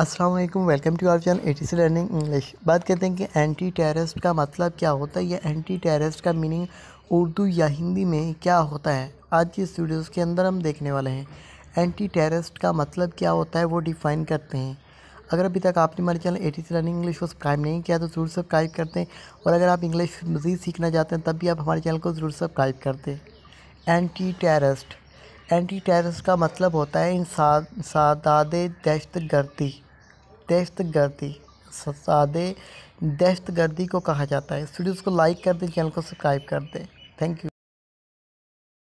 Aslam welcome to our channel A T C learning English बात करते हैं कि एंटी टेररिस्ट का मतलब क्या होता है या एंटी टेररिस्ट का मीनिंग उर्दू या हिंदी में क्या होता है आज की स्टूडियोज़ के अंदर हम देखने वाले हैं एंटी टेररिस्ट का मतलब क्या होता है वो डिफ़ाइन करते हैं अगर अभी तक आपने हमारे channel A T C learning English को सब्सक्राइब नहीं किया तो ज़रूर सब्सक्राइब करते हैं और अगर आप इंग्लिश मज़ीद सीखना चाहते हैं तब भी आप हमारे चैनल को ज़रूर सब्सक्राइब करते हैं एंटी टेररिस्ट एंटी टेरस का मतलब होता है सादाद दहशत गर्दी दहशत गर्दी सादे दहशत गर्दी को कहा जाता है इस वीडियो को लाइक कर दें चैनल को सब्सक्राइब कर दें थैंक यू